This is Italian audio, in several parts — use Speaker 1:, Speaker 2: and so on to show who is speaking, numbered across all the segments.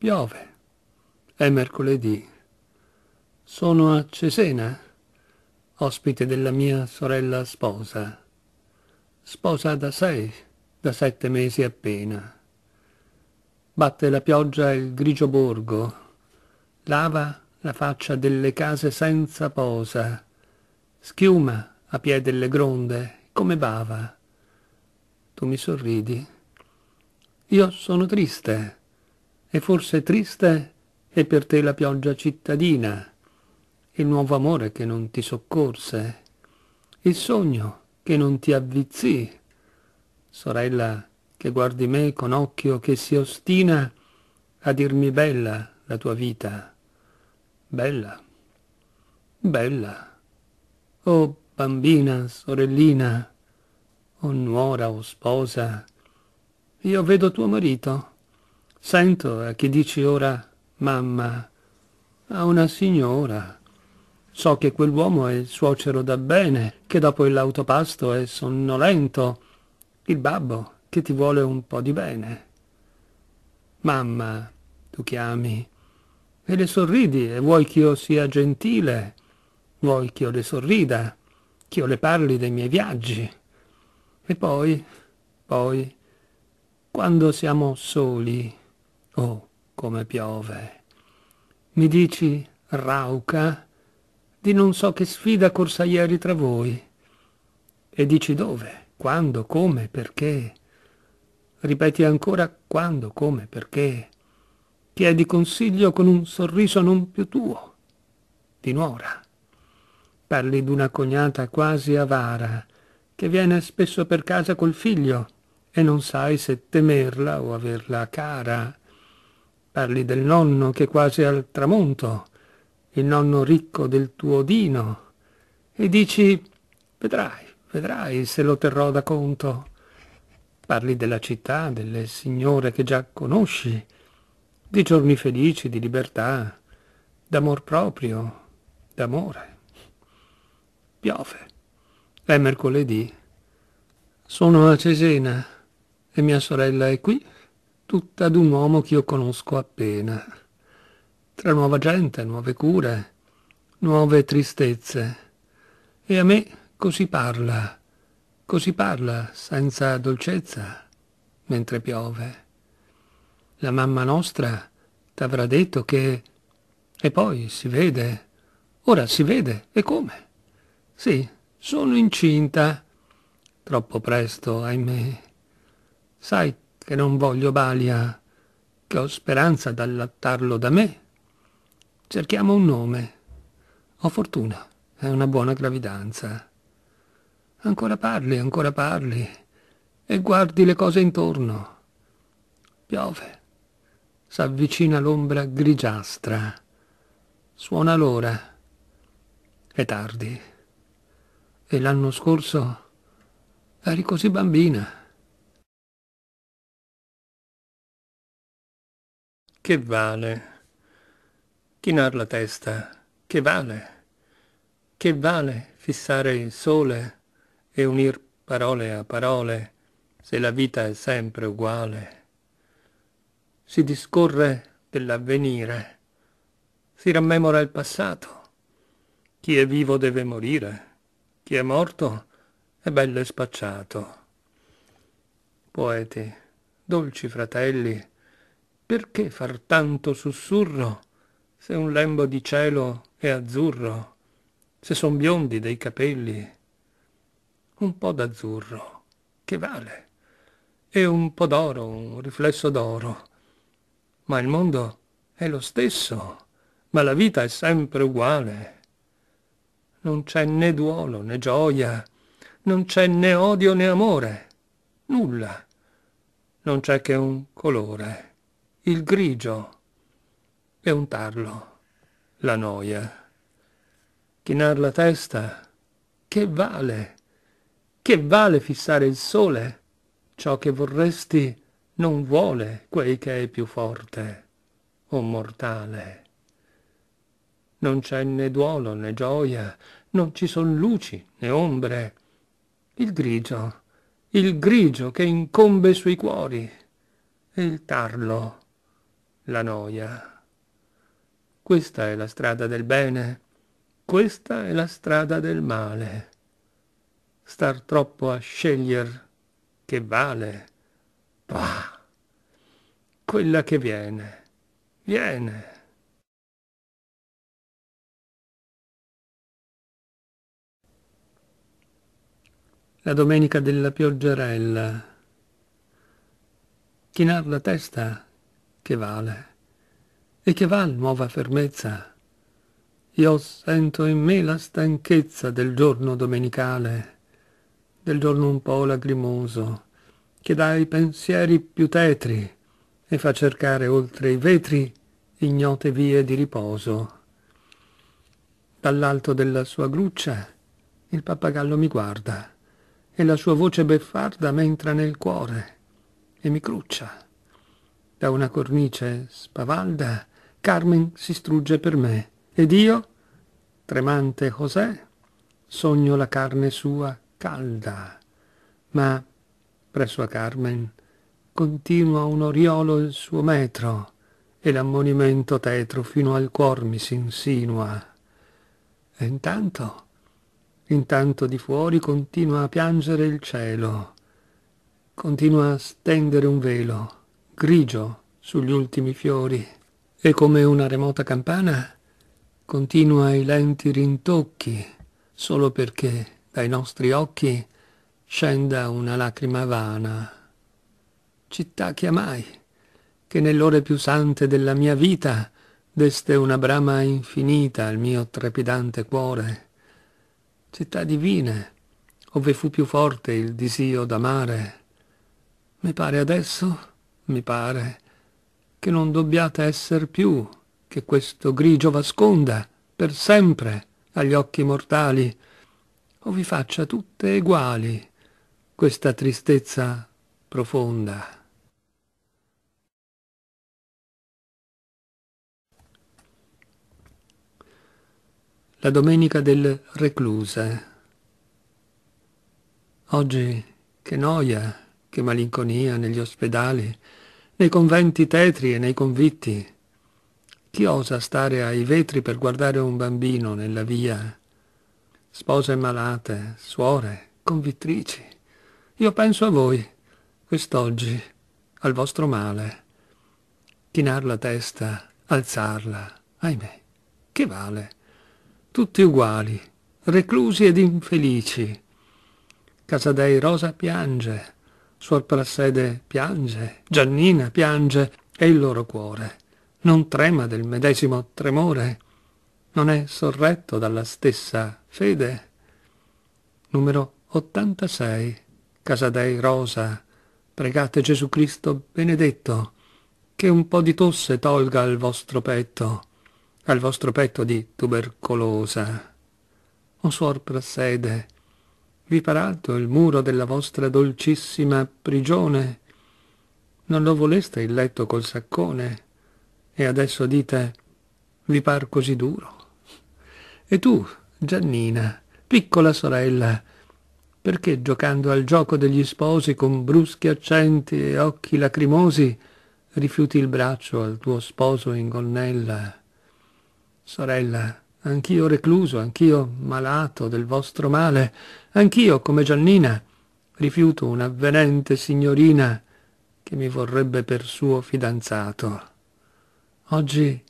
Speaker 1: Piove. È mercoledì. Sono a Cesena, ospite della mia sorella sposa. Sposa da sei, da sette mesi appena. Batte la pioggia il grigio borgo, lava la faccia delle case senza posa, schiuma a piè delle gronde come bava. Tu mi sorridi. Io sono triste e forse triste è per te la pioggia cittadina, il nuovo amore che non ti soccorse, il sogno che non ti avvizzì, sorella che guardi me con occhio che si ostina a dirmi bella la tua vita, bella, bella, oh bambina, sorellina, o nuora o sposa, io vedo tuo marito Sento eh, che dici ora, mamma, a una signora. So che quell'uomo è il suocero da bene, che dopo l'autopasto è sonnolento, il babbo che ti vuole un po' di bene. Mamma, tu chiami, e le sorridi, e vuoi ch'io sia gentile, vuoi ch'io le sorrida, ch'io le parli dei miei viaggi. E poi, poi, quando siamo soli, Oh, come piove. Mi dici, Rauca, di non so che sfida corsa ieri tra voi. E dici dove, quando, come, perché. Ripeti ancora quando, come, perché. Chiedi consiglio con un sorriso non più tuo, di nuora. Parli d'una cognata quasi avara, che viene spesso per casa col figlio e non sai se temerla o averla cara. Parli del nonno che quasi al tramonto, il nonno ricco del tuo Dino, e dici vedrai, vedrai se lo terrò da conto. Parli della città, delle signore che già conosci, di giorni felici, di libertà, d'amor proprio, d'amore. Piove. È mercoledì. Sono a Cesena e mia sorella è qui tutta un uomo ch'io conosco appena. Tra nuova gente, nuove cure, nuove tristezze. E a me così parla, così parla, senza dolcezza, mentre piove. La mamma nostra t'avrà detto che... E poi si vede. Ora si vede. E come? Sì, sono incinta. Troppo presto, ahimè. Sai, che non voglio Balia, che ho speranza d'allattarlo da me. Cerchiamo un nome. Ho fortuna, è una buona gravidanza. Ancora parli, ancora parli, e guardi le cose intorno. Piove. S'avvicina l'ombra grigiastra. Suona l'ora.
Speaker 2: È tardi. E l'anno scorso eri così bambina. Che vale? Chinar la testa. Che vale?
Speaker 1: Che vale fissare il sole e unir parole a parole se la vita è sempre uguale? Si discorre dell'avvenire, si rammemora il passato. Chi è vivo deve morire, chi è morto è bello e spacciato. Poeti, dolci fratelli, perché far tanto sussurro se un lembo di cielo è azzurro, se son biondi dei capelli? Un po' d'azzurro, che vale? E un po' d'oro, un riflesso d'oro. Ma il mondo è lo stesso, ma la vita è sempre uguale. Non c'è né duolo né gioia, non c'è né odio né amore, nulla. Non c'è che un colore il grigio e un tarlo, la noia. Chinar la testa, che vale? Che vale fissare il sole? Ciò che vorresti non vuole quei che è più forte, o mortale. Non c'è né duolo né gioia, non ci son luci né ombre. Il grigio, il grigio che incombe sui cuori, e il tarlo la noia. Questa è la strada del bene, questa è la strada del male. Star troppo a scegliere
Speaker 2: che vale. Bah! Quella che viene, viene. La domenica della
Speaker 1: pioggerella. Chinar la testa che vale e che val nuova fermezza. Io sento in me la stanchezza del giorno domenicale, del giorno un po' lagrimoso, che dà i pensieri più tetri e fa cercare oltre i vetri ignote vie di riposo. Dall'alto della sua gruccia il pappagallo mi guarda e la sua voce beffarda m'entra nel cuore e mi cruccia da una cornice spavalda, Carmen si strugge per me, ed io, tremante José, sogno la carne sua calda. Ma, presso a Carmen, continua un oriolo il suo metro, e l'ammonimento tetro fino al cuor mi si insinua. E intanto, intanto di fuori continua a piangere il cielo, continua a stendere un velo, grigio sugli ultimi fiori e come una remota campana continua i lenti rintocchi solo perché dai nostri occhi scenda una lacrima vana. Città chiamai, che nell'ore più sante della mia vita deste una brama infinita al mio trepidante cuore. Città divine, ove fu più forte il disio d'amare. Mi pare adesso mi pare, che non dobbiate esser più, che questo grigio vasconda per sempre agli occhi mortali, o vi faccia tutte eguali questa
Speaker 2: tristezza profonda. La domenica del recluse. Oggi
Speaker 1: che noia che malinconia negli ospedali, nei conventi tetri e nei convitti. Chi osa stare ai vetri per guardare un bambino nella via? Spose malate, suore, convittrici. Io penso a voi, quest'oggi, al vostro male. Chinar la testa, alzarla, ahimè, che vale? Tutti uguali, reclusi ed infelici. Casadei Rosa piange, Suor Prassede piange, Giannina piange, e il loro cuore non trema del medesimo tremore, non è sorretto dalla stessa fede. Numero 86. Casadei Rosa, pregate Gesù Cristo benedetto, che un po' di tosse tolga al vostro petto, al vostro petto di tubercolosa. O suor Prassede, vi alto il muro della vostra dolcissima prigione. Non lo voleste il letto col saccone, e adesso dite, vi par così duro. E tu, Giannina, piccola sorella, perché giocando al gioco degli sposi con bruschi accenti e occhi lacrimosi, rifiuti il braccio al tuo sposo in gonnella? Sorella, anch'io recluso, anch'io malato del vostro male, anch'io, come Giannina, rifiuto un'avvenente signorina che mi vorrebbe per suo fidanzato. Oggi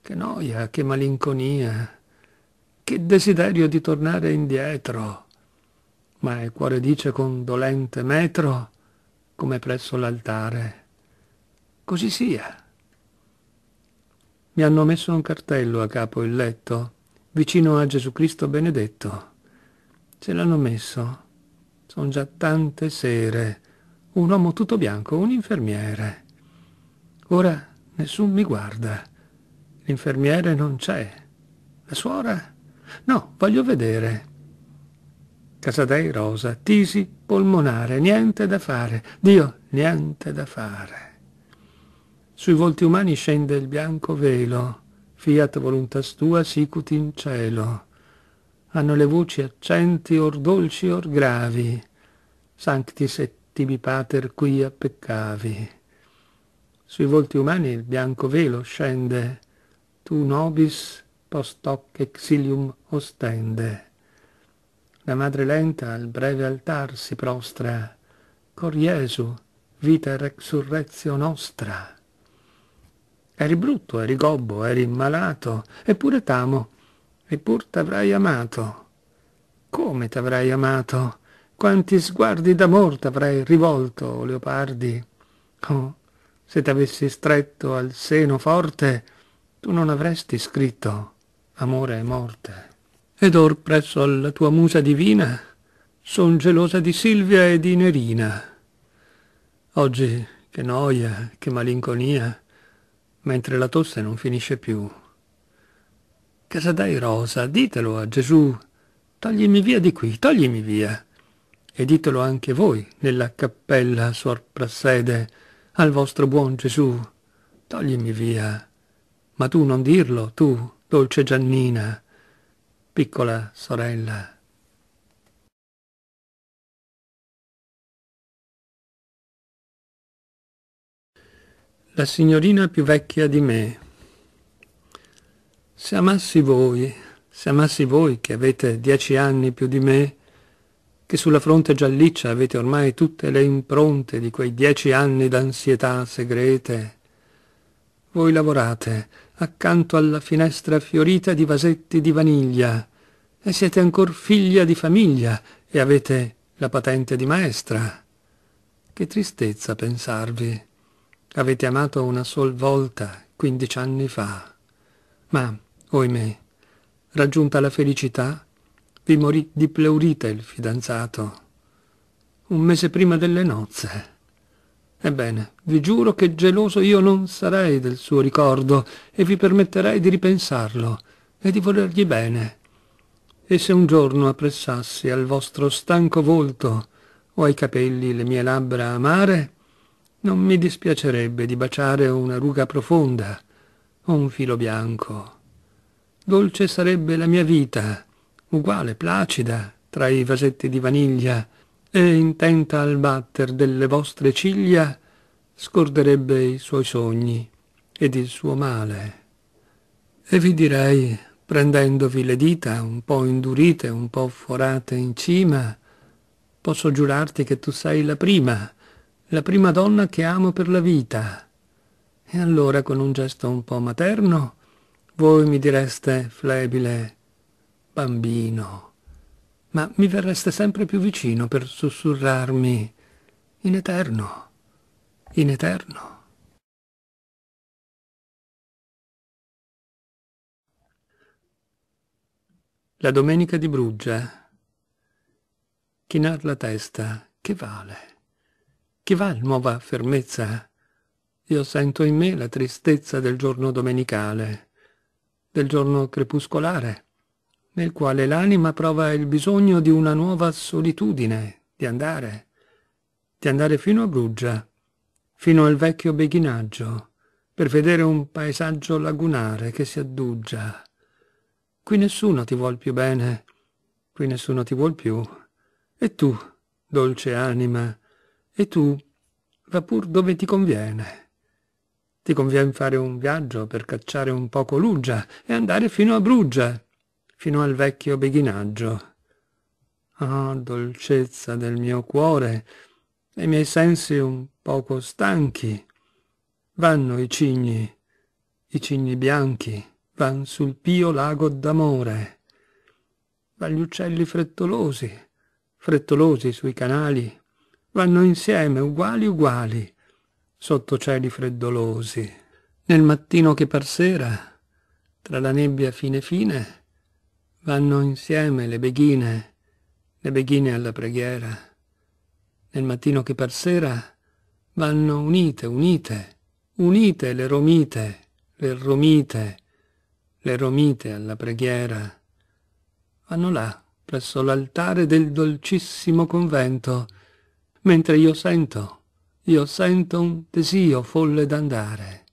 Speaker 1: che noia, che malinconia, che desiderio di tornare indietro. Ma il cuore dice con dolente metro, come presso l'altare, così sia. Mi hanno messo un cartello a capo il letto, vicino a Gesù Cristo benedetto. Ce l'hanno messo. Sono già tante sere. Un uomo tutto bianco, un infermiere. Ora nessuno mi guarda. L'infermiere non c'è. La suora? No, voglio vedere. Casadei rosa, tisi polmonare, niente da fare. Dio, niente da fare. Sui volti umani scende il bianco velo fiat voluntas tua sicut in cielo. Hanno le voci accenti or dolci or gravi, sanctis et tibi pater quia peccavi. Sui volti umani il bianco velo scende, tu nobis post hoc exilium ostende. La madre lenta al breve altar si prostra, Cor Jesu, vita resurrezio nostra. Eri brutto, eri gobbo, eri malato, eppure t'amo, eppur t'avrai amato. Come t'avrai amato? Quanti sguardi d'amor t'avrai rivolto, o leopardi? Oh, se t'avessi stretto al seno forte, tu non avresti scritto amore e morte. Ed or presso alla tua musa divina, son gelosa di Silvia e di Nerina. Oggi che noia, che malinconia, mentre la tosse non finisce più. Casadai Rosa, ditelo a Gesù, toglimi via di qui, toglimi via. E ditelo anche voi, nella cappella, suor Prassede, al vostro buon Gesù, toglimi
Speaker 2: via. Ma tu non dirlo, tu, dolce Giannina, piccola sorella. La signorina più vecchia di me. Se amassi voi, se amassi voi
Speaker 1: che avete dieci anni più di me, che sulla fronte gialliccia avete ormai tutte le impronte di quei dieci anni d'ansietà segrete, voi lavorate accanto alla finestra fiorita di vasetti di vaniglia e siete ancor figlia di famiglia e avete la patente di maestra. Che tristezza pensarvi Avete amato una sol volta, quindici anni fa. Ma, oimè, raggiunta la felicità, vi morì di pleurite il fidanzato. Un mese prima delle nozze. Ebbene, vi giuro che geloso io non sarei del suo ricordo e vi permetterei di ripensarlo e di volergli bene. E se un giorno appressassi al vostro stanco volto o ai capelli le mie labbra amare, non mi dispiacerebbe di baciare una ruga profonda o un filo bianco. Dolce sarebbe la mia vita, uguale, placida, tra i vasetti di vaniglia, e intenta al batter delle vostre ciglia, scorderebbe i suoi sogni ed il suo male. E vi direi, prendendovi le dita, un po' indurite, un po' forate in cima, posso giurarti che tu sei la prima, la prima donna che amo per la vita. E allora, con un gesto un po' materno, voi mi direste flebile, bambino, ma mi verreste sempre più vicino per sussurrarmi
Speaker 2: in eterno, in eterno. La domenica di Bruggia. Chinar la testa, che vale?
Speaker 1: Chi va nuova fermezza? Io sento in me la tristezza del giorno domenicale, del giorno crepuscolare, nel quale l'anima prova il bisogno di una nuova solitudine, di andare, di andare fino a Bruggia, fino al vecchio beghinaggio, per vedere un paesaggio lagunare che si addugia. Qui nessuno ti vuol più bene, qui nessuno ti vuol più. E tu, dolce anima, e tu va pur dove ti conviene. Ti conviene fare un viaggio per cacciare un poco l'uggia e andare fino a Bruggia, fino al vecchio beghinaggio. Ah, oh, dolcezza del mio cuore, e i miei sensi un poco stanchi. Vanno i cigni, i cigni bianchi, van sul pio lago d'amore. Van gli uccelli frettolosi, frettolosi sui canali vanno insieme uguali uguali sotto cieli freddolosi nel mattino che par sera tra la nebbia fine fine vanno insieme le beghine le beghine alla preghiera nel mattino che par sera vanno unite unite unite le romite le romite le romite alla preghiera vanno là presso l'altare del dolcissimo convento mentre io sento, io sento un desio folle d'andare.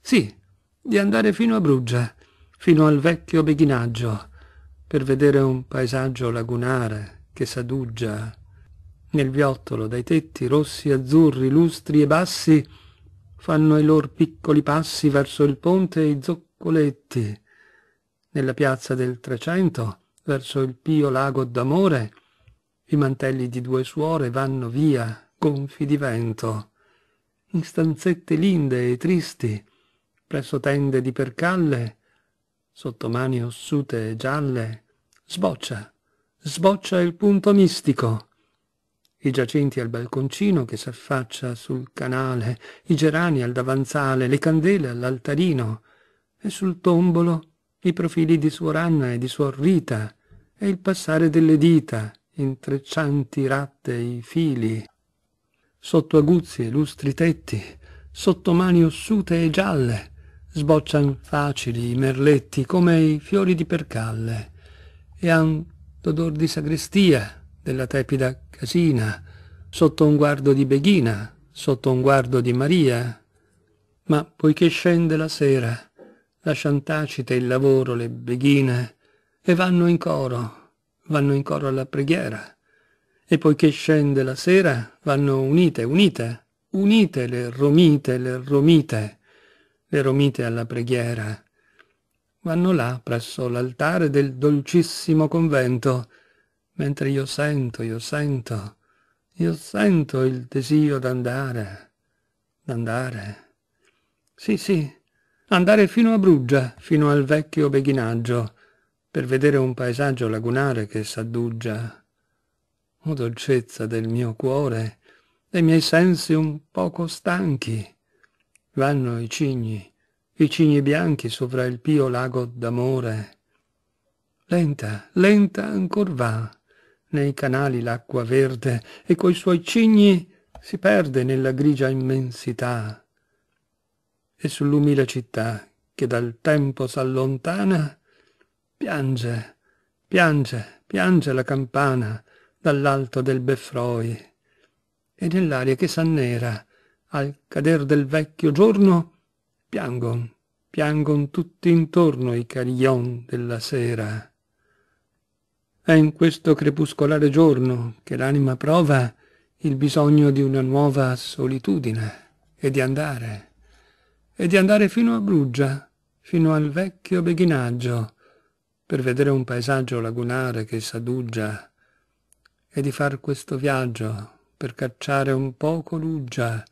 Speaker 1: Sì, di andare fino a Bruggia, fino al vecchio beghinaggio, per vedere un paesaggio lagunare che s'aduggia. Nel viottolo dai tetti rossi, azzurri, lustri e bassi fanno i lor piccoli passi verso il ponte i zoccoletti. Nella piazza del Trecento, verso il pio lago d'amore, i mantelli di due suore vanno via, gonfi di vento, in stanzette linde e tristi, presso tende di percalle, sotto mani ossute e gialle, sboccia, sboccia il punto mistico. I giacinti al balconcino che s'affaccia sul canale, i gerani al davanzale, le candele all'altarino, e sul tombolo i profili di suor Anna e di suor Rita, e il passare delle dita, intreccianti rattei fili, sotto aguzzi e lustri tetti, sotto mani ossute e gialle, sboccian facili i merletti come i fiori di percalle, e han d'odor di sagrestia della tepida casina, sotto un guardo di Beghina, sotto un guardo di Maria. Ma poiché scende la sera, lascian tacite il lavoro le beghine, e vanno in coro vanno in coro alla preghiera. E poiché scende la sera, vanno unite, unite, unite le romite, le romite, le romite alla preghiera. Vanno là, presso l'altare del dolcissimo convento, mentre io sento, io sento, io sento il desio d'andare, d'andare. Sì, sì, andare fino a Bruggia, fino al vecchio beghinaggio, per vedere un paesaggio lagunare che s'addugia. O dolcezza del mio cuore, dei miei sensi un poco stanchi, vanno i cigni, i cigni bianchi sopra il pio lago d'amore. Lenta, lenta ancor va, nei canali l'acqua verde, e coi suoi cigni si perde nella grigia immensità. E sull'umile città, che dal tempo s'allontana, piange, piange, piange la campana dall'alto del beffroi. E nell'aria che s'annera, al cader del vecchio giorno, piangon, piangon tutti intorno i caglion della sera. È in questo crepuscolare giorno che l'anima prova il bisogno di una nuova solitudine e di andare, e di andare fino a Bruggia, fino al vecchio beghinaggio, per vedere un paesaggio lagunare che s'aduggia e di far questo viaggio per cacciare un poco luggia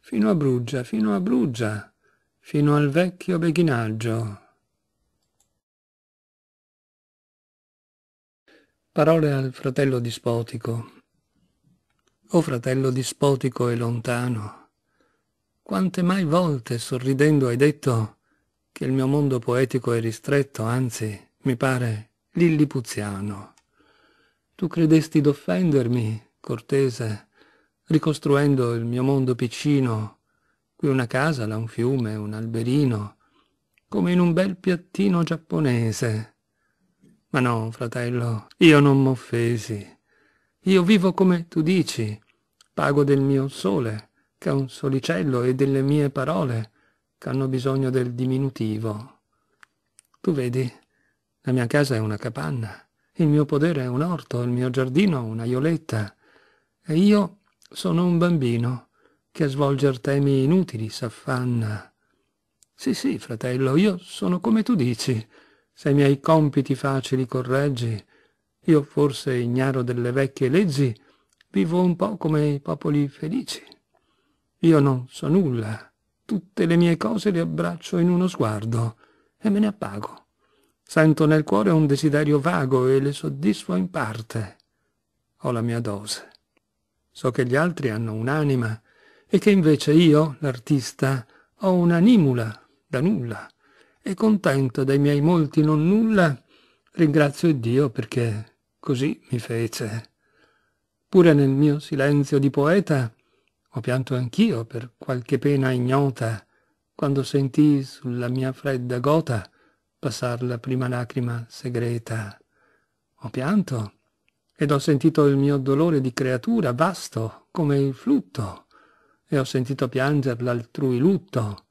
Speaker 2: fino a Bruggia, fino a Bruggia, fino al vecchio beghinaggio. Parole al fratello di Spotico. O fratello
Speaker 1: dispotico e lontano, quante mai volte sorridendo hai detto che il mio mondo poetico è ristretto, anzi, mi pare lillipuziano. Tu credesti d'offendermi, cortese, ricostruendo il mio mondo piccino, qui una casa da un fiume, un alberino, come in un bel piattino giapponese. Ma no, fratello, io non m'offesi. Io vivo come tu dici, pago del mio sole, che è un solicello, e delle mie parole, che hanno bisogno del diminutivo. Tu vedi, la mia casa è una capanna, il mio podere è un orto, il mio giardino una ioletta. E io sono un bambino che a svolger temi inutili s'affanna. Sì, sì, fratello, io sono come tu dici. Se i miei compiti facili correggi, io forse ignaro delle vecchie leggi, vivo un po' come i popoli felici. Io non so nulla, tutte le mie cose le abbraccio in uno sguardo e me ne appago. Sento nel cuore un desiderio vago e le soddisfo in parte. Ho la mia dose. So che gli altri hanno un'anima e che invece io, l'artista, ho un'animula da nulla. E contento dei miei molti non nulla, ringrazio Dio perché così mi fece. Pure nel mio silenzio di poeta ho pianto anch'io per qualche pena ignota, quando sentii sulla mia fredda gota passar la prima lacrima segreta. Ho pianto ed ho sentito il mio dolore di creatura vasto come il flutto e ho sentito piangere l'altrui lutto,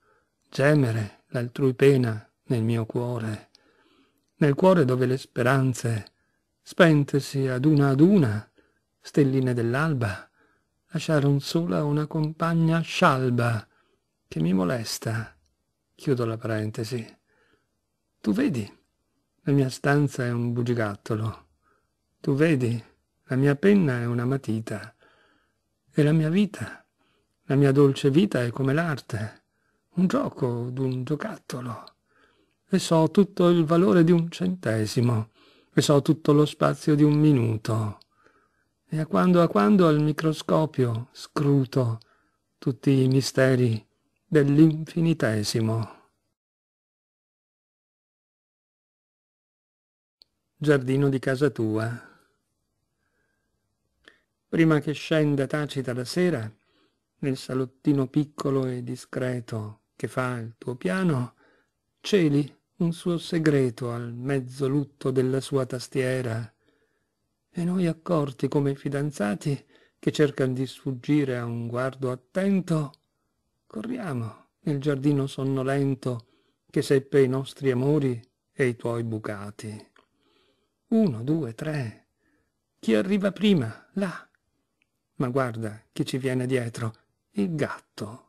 Speaker 1: gemere l'altrui pena nel mio cuore, nel cuore dove le speranze, spentesi ad una ad una, stelline dell'alba, lasciaron sola una compagna scialba che mi molesta. Chiudo la parentesi. Tu vedi? La mia stanza è un bugigattolo. Tu vedi? La mia penna è una matita. E la mia vita? La mia dolce vita è come l'arte, un gioco d'un giocattolo. E so tutto il valore di un centesimo, e so tutto lo spazio di un minuto. E a quando a quando al microscopio
Speaker 2: scruto tutti i misteri dell'infinitesimo. giardino di casa tua. Prima che scenda tacita la
Speaker 1: sera, nel salottino piccolo e discreto che fa il tuo piano, celi un suo segreto al mezzo lutto della sua tastiera, e noi accorti come fidanzati che cercano di sfuggire a un guardo attento, corriamo nel giardino sonnolento che seppe i nostri amori e i tuoi bucati. Uno, due, tre. Chi arriva prima? Là. Ma guarda chi ci viene dietro. Il gatto.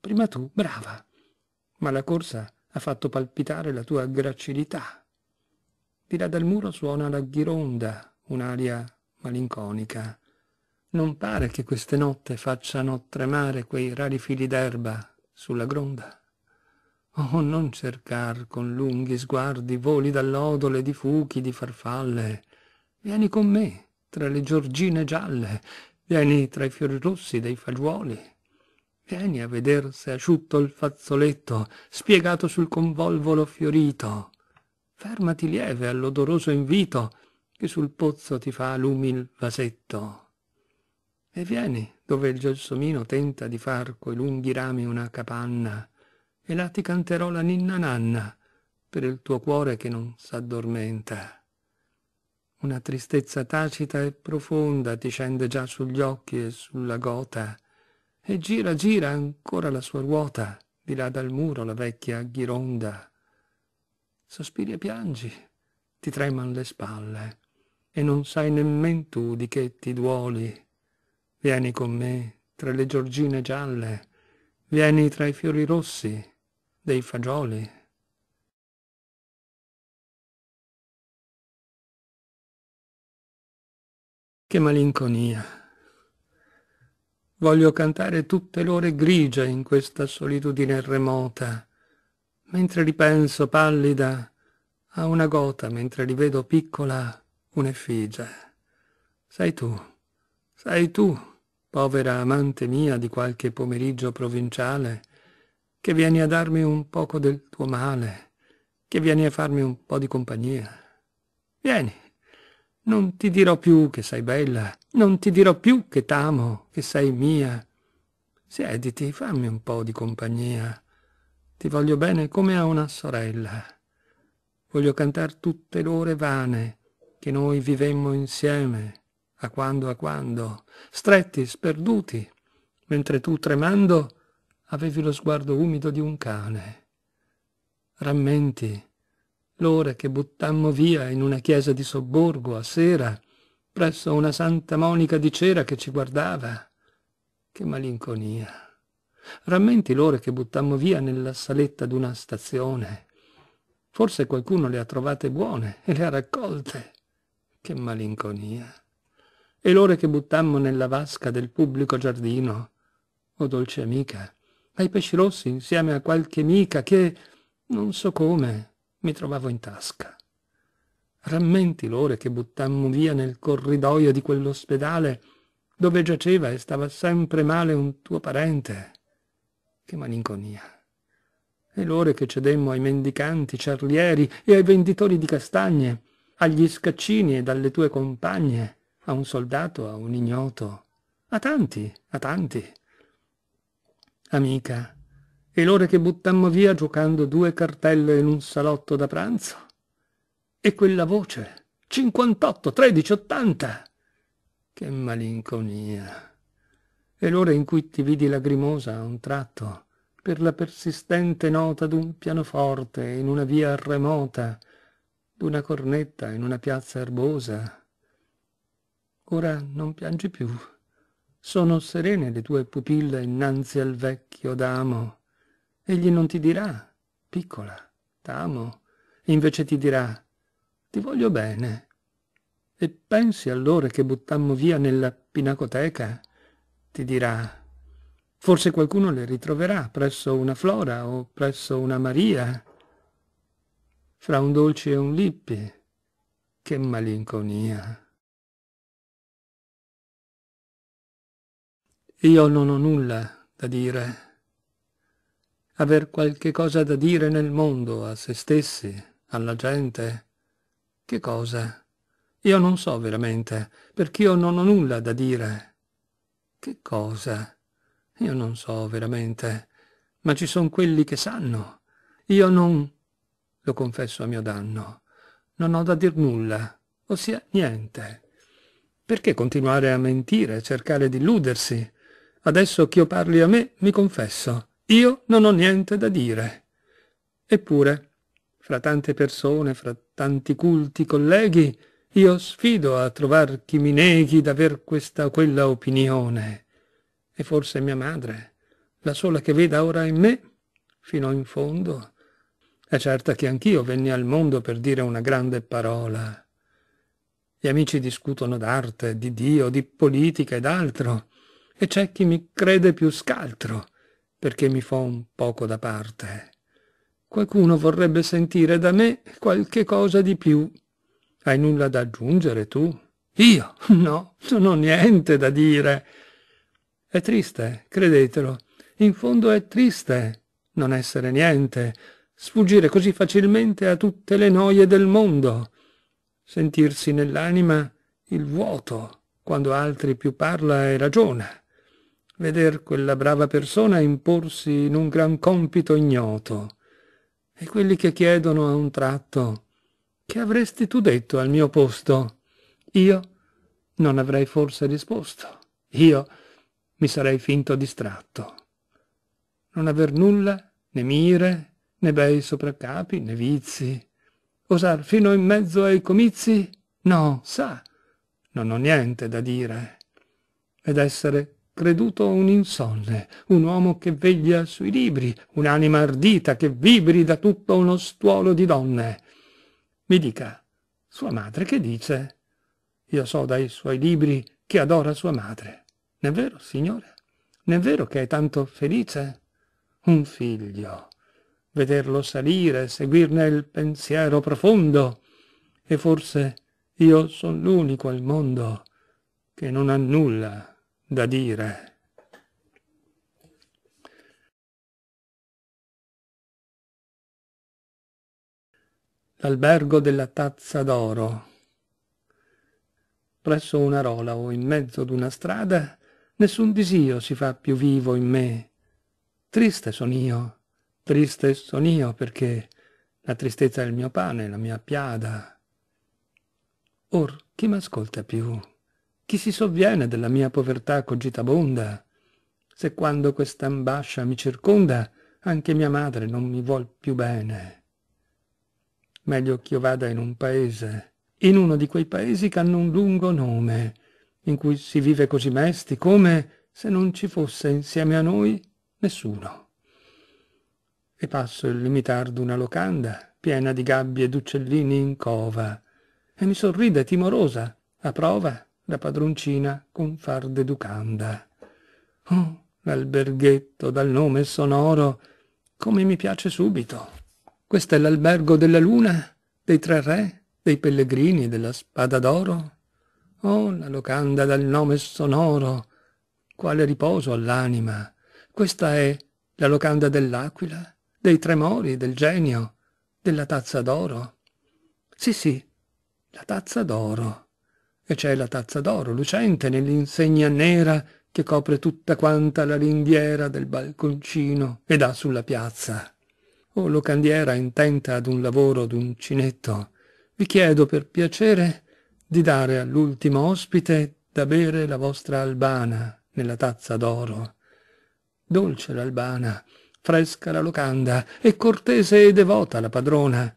Speaker 1: Prima tu, brava. Ma la corsa ha fatto palpitare la tua gracilità. Di là dal muro suona la ghironda, un'aria malinconica. Non pare che queste notte facciano tremare quei rari fili d'erba sulla gronda. Oh, non cercar con lunghi sguardi voli dall'odole di fuchi, di farfalle. Vieni con me, tra le giorgine gialle, vieni tra i fiori rossi dei fagiuoli. Vieni a veder se asciutto il fazzoletto, spiegato sul convolvolo fiorito. Fermati lieve all'odoroso invito, che sul pozzo ti fa lumi vasetto. E vieni, dove il gelsomino tenta di far coi lunghi rami una capanna, e là ti canterò la ninna nanna per il tuo cuore che non s'addormenta. Una tristezza tacita e profonda ti scende già sugli occhi e sulla gota, e gira, gira ancora la sua ruota, di là dal muro la vecchia ghironda. Sospiri e piangi, ti treman le spalle, e non sai nemmen tu di che ti duoli. Vieni con me
Speaker 2: tra le giorgine gialle, vieni tra i fiori rossi, dei fagioli Che malinconia.
Speaker 1: Voglio cantare tutte l'ore grigia in questa solitudine remota, mentre ripenso pallida a una gota, mentre rivedo piccola un'effigie. Sei tu, sei tu, povera amante mia di qualche pomeriggio provinciale, che vieni a darmi un poco del tuo male, che vieni a farmi un po' di compagnia. Vieni, non ti dirò più che sei bella, non ti dirò più che t'amo, che sei mia. Siediti, fammi un po' di compagnia. Ti voglio bene come a una sorella. Voglio cantar tutte l'ore vane che noi vivemmo insieme, a quando a quando, stretti, sperduti, mentre tu tremando avevi lo sguardo umido di un cane. Rammenti l'ora che buttammo via in una chiesa di sobborgo a sera, presso una Santa Monica di cera che ci guardava. Che malinconia. Rammenti l'ora che buttammo via nella saletta d'una stazione. Forse qualcuno le ha trovate buone e le ha raccolte. Che malinconia. E l'ore che buttammo nella vasca del pubblico giardino. O oh, dolce amica, ai pesci rossi insieme a qualche mica che, non so come, mi trovavo in tasca. Rammenti l'ore che buttammo via nel corridoio di quell'ospedale dove giaceva e stava sempre male un tuo parente. Che malinconia. E l'ore che cedemmo ai mendicanti ciarlieri e ai venditori di castagne, agli scaccini e dalle tue compagne, a un soldato, a un ignoto, a tanti, a tanti amica, e l'ora che buttammo via giocando due cartelle in un salotto da pranzo? E quella voce, 58, 13, 80! Che malinconia! E l'ora in cui ti vidi lagrimosa a un tratto, per la persistente nota d'un pianoforte in una via remota, d'una cornetta in una piazza erbosa. Ora non piangi più. Sono serene le tue pupille innanzi al vecchio d'amo. Egli non ti dirà, piccola, t'amo, invece ti dirà, ti voglio bene. E pensi allora che buttammo via nella pinacoteca? Ti dirà, forse qualcuno le ritroverà presso una Flora o presso una
Speaker 2: Maria, fra un dolce e un lippi. Che malinconia! Io non ho nulla da dire. Aver qualche cosa da
Speaker 1: dire nel mondo, a se stessi, alla gente. Che cosa? Io non so veramente, perché io non ho nulla da dire. Che cosa? Io non so veramente, ma ci sono quelli che sanno. Io non... lo confesso a mio danno. Non ho da dir nulla, ossia niente. Perché continuare a mentire, cercare di illudersi? Adesso ch'io parli a me, mi confesso. Io non ho niente da dire. Eppure, fra tante persone, fra tanti culti colleghi, io sfido a trovar chi mi neghi d'aver questa o quella opinione. E forse mia madre, la sola che veda ora in me, fino in fondo, è certa che anch'io venni al mondo per dire una grande parola. Gli amici discutono d'arte, di Dio, di politica ed altro e c'è chi mi crede più scaltro, perché mi fa un poco da parte. Qualcuno vorrebbe sentire da me qualche cosa di più. Hai nulla da aggiungere tu? Io? No, non ho niente da dire. È triste, credetelo. In fondo è triste non essere niente, sfuggire così facilmente a tutte le noie del mondo, sentirsi nell'anima il vuoto quando altri più parla e ragiona veder quella brava persona imporsi in un gran compito ignoto. E quelli che chiedono a un tratto «Che avresti tu detto al mio posto?» Io non avrei forse risposto. Io mi sarei finto distratto. Non aver nulla, né mire, né bei sopraccapi, né vizi. Osar fino in mezzo ai comizi? No, sa, non ho niente da dire. Ed essere creduto un insonne, un uomo che veglia sui libri, un'anima ardita che vibri da tutto uno stuolo di donne. Mi dica, sua madre che dice? Io so dai suoi libri che adora sua madre. N'è vero, signore? N'è vero che è tanto felice? Un figlio. Vederlo salire, seguirne il pensiero profondo. E forse io
Speaker 2: son l'unico al mondo che non ha nulla da dire. L'albergo della tazza d'oro.
Speaker 1: Presso una rola o in mezzo ad una strada, nessun disio si fa più vivo in me. Triste son io, triste son io perché la tristezza è il mio pane, la mia piada. Or chi m'ascolta più? chi si sovviene della mia povertà cogitabonda se quando quest'ambascia mi circonda anche mia madre non mi vuol più bene meglio ch'io vada in un paese in uno di quei paesi che hanno un lungo nome in cui si vive così mesti come se non ci fosse insieme a noi nessuno e passo il limitar d'una locanda piena di gabbie d'uccellini in cova e mi sorride timorosa a prova la padroncina con far d'educanda. Oh, l'alberghetto dal nome sonoro, come mi piace subito. Questo è l'albergo della luna, dei tre re, dei pellegrini, della spada d'oro. Oh, la locanda dal nome sonoro, quale riposo all'anima. Questa è la locanda dell'aquila, dei tremori, del genio, della tazza d'oro. Sì, sì, la tazza d'oro e c'è la tazza d'oro lucente nell'insegna nera che copre tutta quanta la ringhiera del balconcino e dà sulla piazza. O locandiera intenta ad un lavoro d'uncinetto, vi chiedo per piacere di dare all'ultimo ospite da bere la vostra albana nella tazza d'oro. Dolce l'albana, fresca la locanda, e cortese e devota la padrona,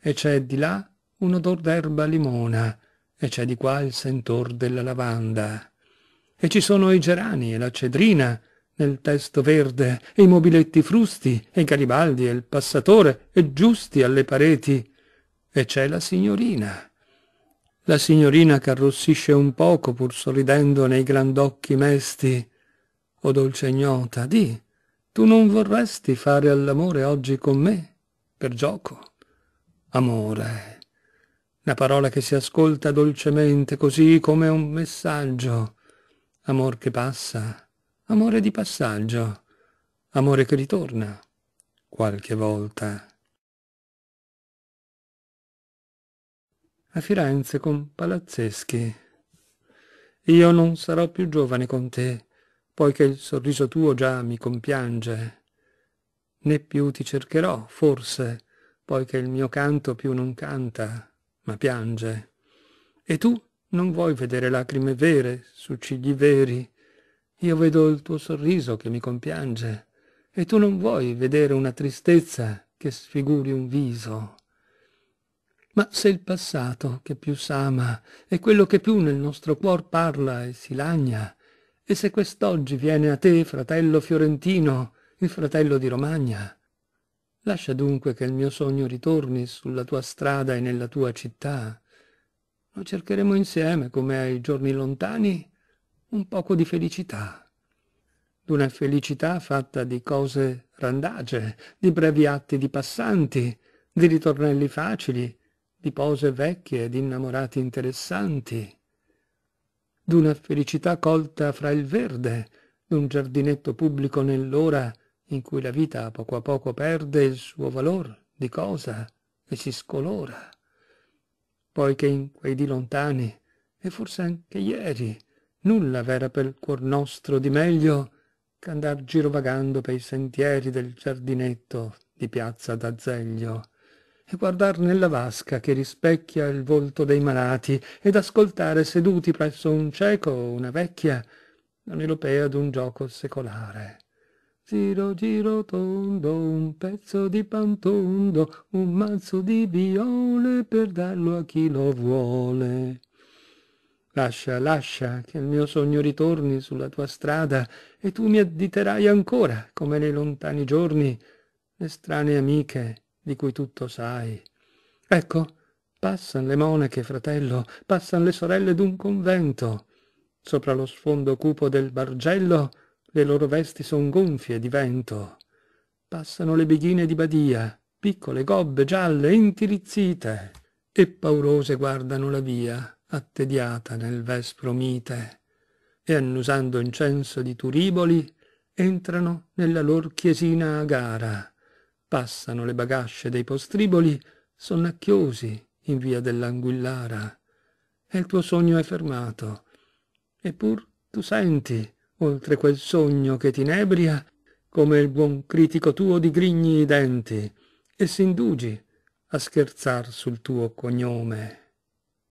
Speaker 1: e c'è di là un odor d'erba limona, e c'è di qua il sentor della lavanda. E ci sono i gerani e la cedrina nel testo verde, e i mobiletti frusti, e i garibaldi e il passatore, e giusti alle pareti. E c'è la signorina. La signorina che arrossisce un poco pur sorridendo nei grandocchi mesti. O dolce ignota, di, tu non vorresti fare all'amore oggi con me, per gioco? Amore, una parola che si ascolta dolcemente, così come un messaggio. Amor che passa,
Speaker 2: amore di passaggio, amore che ritorna, qualche volta. A Firenze con Palazzeschi. Io non sarò più giovane con te, poiché
Speaker 1: il sorriso tuo già mi compiange. Né più ti cercherò, forse, poiché il mio canto più non canta ma piange. E tu non vuoi vedere lacrime vere su cigli veri. Io vedo il tuo sorriso che mi compiange, e tu non vuoi vedere una tristezza che sfiguri un viso. Ma se il passato che più s'ama è quello che più nel nostro cuor parla e si lagna, e se quest'oggi viene a te, fratello fiorentino, il fratello di Romagna, Lascia dunque che il mio sogno ritorni sulla tua strada e nella tua città. Lo cercheremo insieme, come ai giorni lontani, un poco di felicità. D'una felicità fatta di cose randagie, di brevi atti di passanti, di ritornelli facili, di pose vecchie e di innamorati interessanti. D'una felicità colta fra il verde, d'un giardinetto pubblico nell'ora in cui la vita a poco a poco perde il suo valor di cosa e si scolora, poiché in quei di lontani, e forse anche ieri, nulla v'era per cuor nostro di meglio che andar girovagando per i sentieri del giardinetto di piazza d'Azeglio e guardar nella vasca che rispecchia il volto dei malati ed ascoltare seduti presso un cieco o una vecchia la d'un gioco secolare Giro giro tondo, un pezzo di pantondo, un mazzo di viole per darlo a chi lo vuole. Lascia, lascia, che il mio sogno ritorni sulla tua strada e tu mi additerai ancora, come nei lontani giorni, le strane amiche di cui tutto sai. Ecco, passan le monache, fratello, passan le sorelle d'un convento. Sopra lo sfondo cupo del bargello le loro vesti son gonfie di vento. Passano le beghine di Badia, piccole gobbe gialle intirizzite, e paurose guardano la via, attediata nel vespro mite, e annusando incenso di turiboli, entrano nella lor chiesina a gara. Passano le bagasce dei postriboli, sonnacchiosi, in via dell'anguillara. E il tuo sogno è fermato. Eppur tu senti, oltre quel sogno che ti inebria, come il buon critico tuo digrigni i denti e s'indugi a scherzar sul tuo cognome.